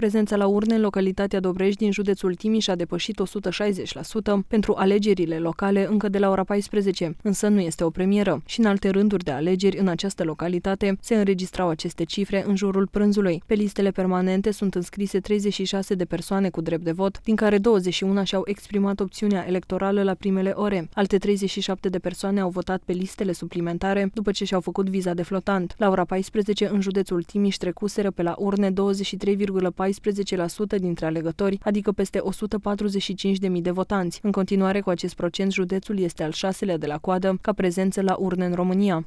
Prezența la urne în localitatea Dobrești din județul Timiș a depășit 160% pentru alegerile locale încă de la ora 14, însă nu este o premieră și în alte rânduri de alegeri în această localitate se înregistrau aceste cifre în jurul prânzului. Pe listele permanente sunt înscrise 36 de persoane cu drept de vot, din care 21 și-au exprimat opțiunea electorală la primele ore. Alte 37 de persoane au votat pe listele suplimentare după ce și-au făcut viza de flotant. La ora 14, în județul Timiș trecuseră pe la urne 23,4 14% dintre alegători, adică peste 145.000 de votanți. În continuare, cu acest procent, județul este al șaselea de la coadă ca prezență la urne în România.